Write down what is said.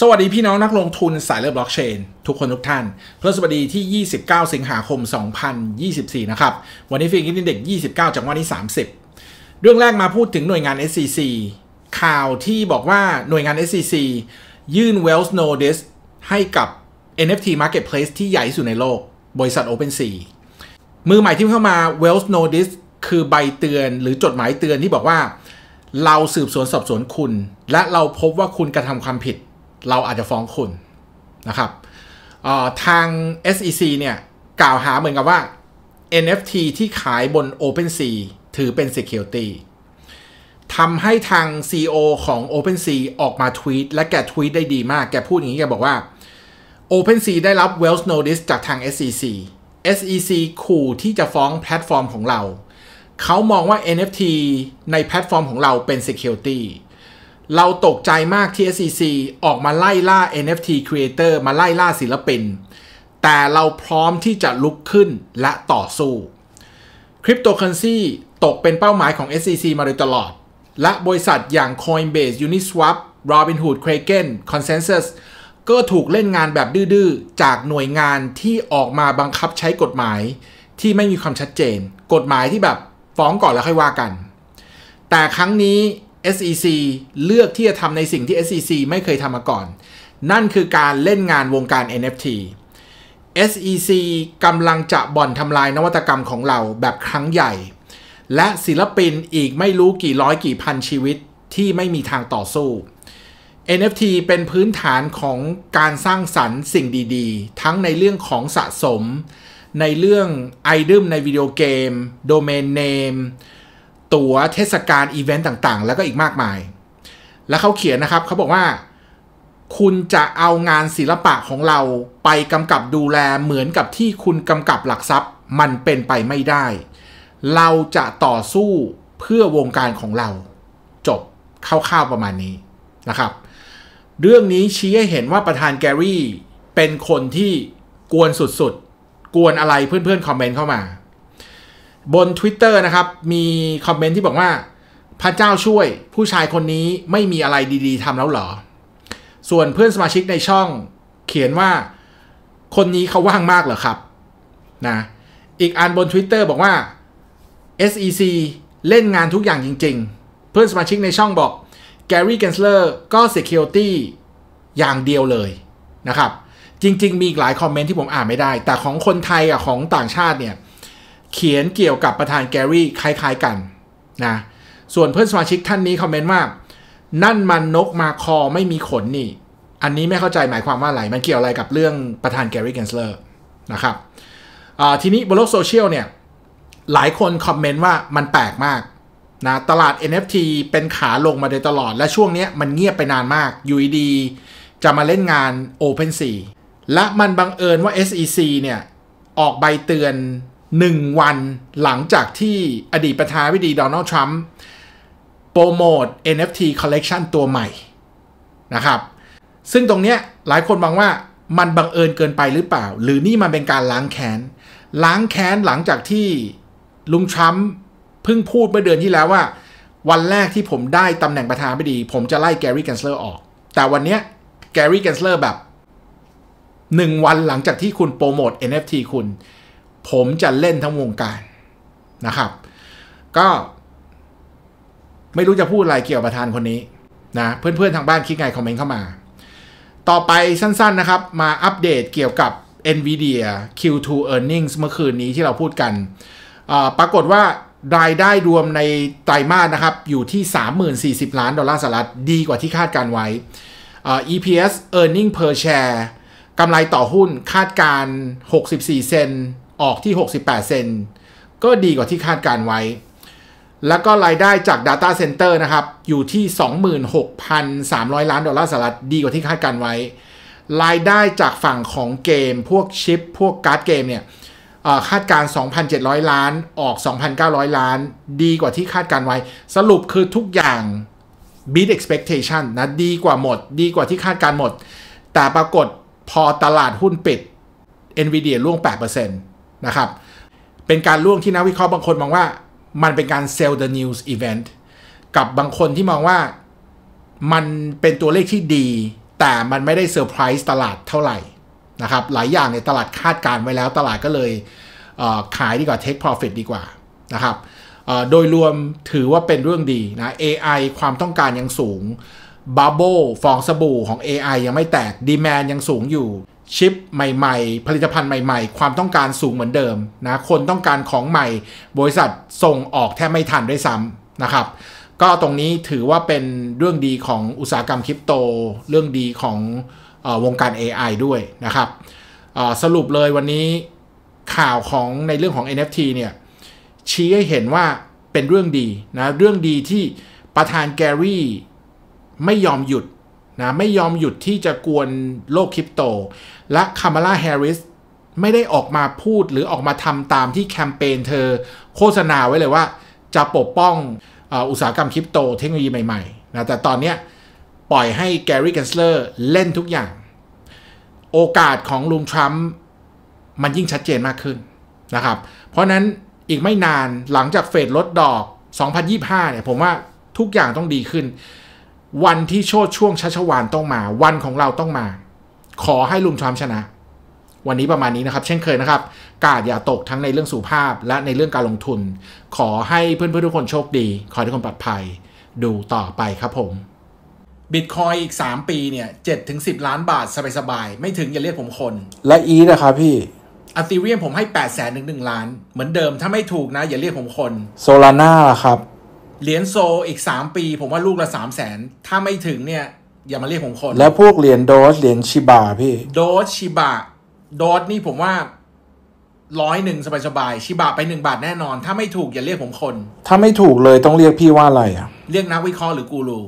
สวัสดี พี่น้อง นักลงทุนสายเลือดบล็อกเชนทุกคนทุกท่านพฤหัสบดีที่ 29 สิงหาคม 2024 นะครับ วันนี้ฟิกนินเด็ก29จังหวะที่30 เรื่องแรกมาพูดถึงหน่วยงาน s c c ข่าวที่บอกว่าหน่วยงาน s c c ยื่น Wells Notice ให้กับ NFT Marketplace ที่ใหญ่สุดในโลก บริษัท OpenSea มือใหม่ที่เข้ามา Wells Notice คือใบเตือนหรือจดหมายเตือนที่บอกว่าเราสืบสวนสอบสวนคุณ และเราพบว่าคุณกระทำความผิดเราอาจจะฟ้องคุณนะครับทาง SEC เนี่ยกล่าวหาเหมือนกับว่า NFT ที่ขายบน OpenSea ถือเป็น Security ทำให้ทาง CEO ของ OpenSea ออกมาทวีตและแกทวีตได้ดีมากแกพูดอย่างนี้แกบอกว่า OpenSea ได้รับ Wells Notice จากทาง SEC SEC ขู่ที่จะฟ้องแพลตฟอร์มของเรา เขามองว่า NFT ในแพลตฟอร์มของเราเป็น Security เราตกใจมากที่ SEC ออกมาไล่ล่า NFT creator มาไล่ล่าศิลปินแต่เราพร้อมที่จะลุกขึ้นและต่อสู้คริปโตเคอเรนซีตกเป็นเป้าหมายของ SEC มาโดยตลอด และบริษัทอย่าง Coinbase Uniswap Robinhood Kraken Consensus ก็ถูกเล่นงานแบบดื้อๆ จากหน่วยงานที่ออกมาบังคับใช้กฎหมาย ที่ไม่มีความชัดเจน กฎหมายที่แบบฟ้องก่อนแล้วค่อยว่ากัน แต่ครั้งนี้ SEC เลือกที่จะทำในสิ่งที่ SEC ไม่เคยทำมาก่อน นั่นคือการเล่นงานวงการ NFT SEC กำลังจะบ่อนทำลายนวัตกรรมของเราแบบครั้งใหญ่ และศิลปินอีกไม่รู้กี่ร้อยกี่พันชีวิตที่ไม่มีทางต่อสู้ NFT เป็นพื้นฐานของการสร้างสรรค์สิ่งดีๆ ทั้งในเรื่องของสะสม ในเรื่องไอดอมในวิดีโอเกม โดเมนเนมตัว๋วเทศกาลอีเวนต์ต่าง ๆ แล้วก็อีกมากมาย แล้วเขาเขียนนะครับเขาบอกว่า คุณจะเอางานศิลปะของเราไปกำกับดูแลเหมือนกับที่คุณกำกับหลักทรัพย์มันเป็นไปไม่ได้ เราจะต่อสู้เพื่อวงการของเรา จบคร่าวๆประมาณนี้นะครับ เรื่องนี้ชี้ให้เห็นว่าประธานแกรี่เป็นคนที่กวนสุดๆ กวนอะไรเพื่อนๆคอมเมนต์เข้ามาบน Twitter นะครับ มีคอมเมนต์ที่บอกว่า พระเจ้าช่วยผู้ชายคนนี้ไม่มีอะไรดี ๆทำแล้วหรอ ส่วนเพื่อนสมาชิกในช่องเขียนว่าคนนี้เขาว่างมากเหรอครับนะอีกอันบน Twitter บอกว่า SEC เล่นงานทุกอย่างจริง ๆ เพื่อนสมาชิกในช่องบอก Gary Gensler ก็ Security อย่างเดียวเลยนะครับ จริง ๆ มีหลายคอมเมนต์ที่ผมอ่านไม่ได้ แต่ของคนไทยกับของต่างชาติเนี่ยเขียนเกี่ยวกับประธานแกรี่คล้าย ๆกัน นะ ส่วนเพื่อนสมาชิกท่านนี้คอมเมนต์ว่า นั่นมันนกมาคอไม่มีขนนี่ อันนี้ไม่เข้าใจหมายความว่าอะไร มันเกี่ยวอะไรกับเรื่องประธานแกรี่แกนสเลอร์นะครับ ทีนี้บนโลกโซเชียลเนี่ย หลายคนคอมเมนต์ว่ามันแปลกมาก นะ ตลาด NFT เป็นขาลงมาโดยตลอด และช่วงนี้มันเงียบไปนานมากยูดีจะมาเล่นงาน OpenSea และมันบังเอิญว่า SEC เนี่ยออกใบเตือนหนึ่งวันหลังจากที่อดีตประธานาธิบดีโดนัลด์ทรัมป์โปรโมท NFT Collection ตัวใหม่นะครับ ซึ่งตรงเนี้ยหลายคนมองว่ามัน บังเอิญเกินไปหรือเปล่า หรือนี่ มัน เป็นการล้างแค้น ล้างแค้น หลังจากที่ลุงทรัมป์เพิ่งพูดเมื่อเดือนที่แล้วว่า วันแรกที่ผมได้ตำแหน่งประธานาธิบดี ผมจะไล่แกรี่แกนเซอร์ออกแต่วันเนี้ยแกรี่แกนเซอร์แบบหนึ่งวันหลังจากที่คุณโปรโมท NFT คุณผมจะเล่นทั้ง วงการนะครับ ก็ ไม่รู้จะพูด อะไร เกี่ยวกับประธานคนนี้นะเพื่อน ๆ ทางบ้านคิดไง คอมเมนต์เข้ามา ต่อไปสั้น ๆนะครับ มาอัปเดตเกี่ยวกับ NVIDIA Q2 Earnings เมื่อคืน นี้ที่เราพูดกัน ปรากฏว่ารายได้รวมในไตรมาสนะครับอยู่ที่ 30,040 ล้าน ดอลลาร์สหรัฐดีกว่าที่คาดการไว้ EPS Earning per share กำไรต่อหุ้นคาดการ64เซนออกที่ 68เซนก็ดีกว่าที่คาดการไว้ แล้วก็รายได้จาก Data Center นะครับ อยู่ที่ 26,300 ล้านดอลลาร์สหรัฐดีกว่าที่คาดการไว้รายได้จากฝั่งของเกมพวกชิป พวกการ์ดเกมเนี่ยคาดการ2,700 ล้านออก 2,900 ล้าน ดีกว่าที่คาดการไว้ สรุปคือทุกอย่าง beat expectation นะดีกว่าหมดดีกว่าที่คาดการหมด แต่ปรากฏพอตลาดหุ้นปิด NVIDIA ล่วง 8%นะครับ เป็นการล่วงที่นักวิเคราะห์บางคนมองว่ามันเป็นการเซลล์ the news event กับบางคนที่มองว่า มันเป็นตัวเลขที่ดี แต่มันไม่ได้เซอร์ไพรส์ตลาดเท่าไหร่ นะครับ หลายอย่างในตลาดคาดการไว้แล้วตลาดก็เลยเขายดีกว่า take profit ดีกว่า นะครับโดยรวมถือว่าเป็นเรื่องดีนะ AI ความต้องการยังสูงบับเบิลฟองสบู่ของ AI ยังไม่แตกดีแมนยังสูงอยู่ชิปใหม่ๆ ผลิตภัณฑ์ใหม่ๆ ความต้องการสูงเหมือนเดิมนะ คนต้องการของใหม่ บริษัทส่งออกแทบไม่ทันด้วยซ้ำนะครับ ก็ตรงนี้ถือว่าเป็นเรื่องดีของอุตสาหกรรมคริปโต เรื่องดีของอวงการ AI ด้วยนะครับสรุปเลยวันนี้ข่าวของในเรื่องของ NFT เนี่ยชี้ให้เห็นว่าเป็นเรื่องดีนะ เรื่องดีที่ประธานแกรี่ไม่ยอมหยุดนะไม่ยอมหยุดที่จะกวนโลกคริปโต และคามาลาแฮร์ริสไม่ได้ออกมาพูดหรือออกมาทำตามที่แคมเปญเธอโฆษณาไว้เลยว่า จะปกป้องอุตสาหกรรมคริปโตเทคโนโลยีใหม่ๆนะแต่ตอนนี้ปล่อยให้แกรี่แคนสเลอร์เล่นทุกอย่าง โอกาสของลุงทรัมป์มันยิ่งชัดเจนมากขึ้นนะครับเพราะนั้นอีกไม่นานหลังจากเฟดลดดอก 2025เนี่ยผมว่าทุกอย่างต้องดีขึ้นวันที่โชดช่วงชัชวานต้องมา วันของเราต้องมา ขอให้ลุงทรัมป์ชนะ วันนี้ประมาณนี้นะครับ เช่นเคยนะครับ กาดอย่าตกทั้งในเรื่องสุภาพและในเรื่องการลงทุน ขอให้เพื่อนๆ ทุกคนโชคดี ขอให้ทุกคนปลอดภัย ดูต่อไปครับผมบิตคอยอีก 3 ปีเนี่ยเจ็ดถึงสิบล้านบาท สบายๆ ไม่ถึงอย่าเรียกผมคนและอีนะครับ พี่อัลติเรียมผมให้8ปดแสนึงหนึ่งล้าน เหมือนเดิมถ้าไม่ถูกนะอย่าเรียกผมคนโซลาร่าครับเหรียญโซอีก3ปีผมว่าลูกละ3 0 0แสนถ้าไม่ถึงเนี่ย อย่ามาเรียกผมคน แล้วพวกเหรียญโดสเหรียญชิบาพี่โดสชิบาโดสนี่ผมว่าร้อยหนึ่งสบายๆชิบาไปหนึ่งบาทแน่นอน ถ้าไม่ถูกอย่าเรียกผมคน ถ้าไม่ถูกเลยต้องเรียกพี่ว่าอะไรอ่ะ เรียกนักวิเคราะห์หรือกูรู